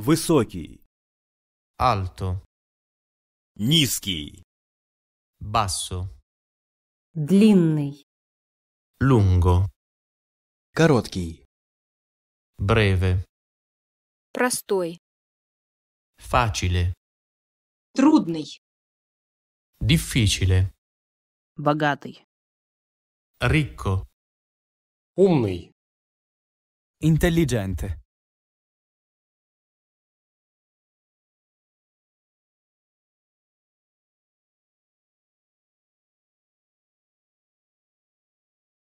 Высокий. Alto. Низкий. Basso. Длинный. Lungo. Короткий. Breve. Простой. Facile. Трудный. Difficile. Богатый. Ricco. Умный. Intelligente.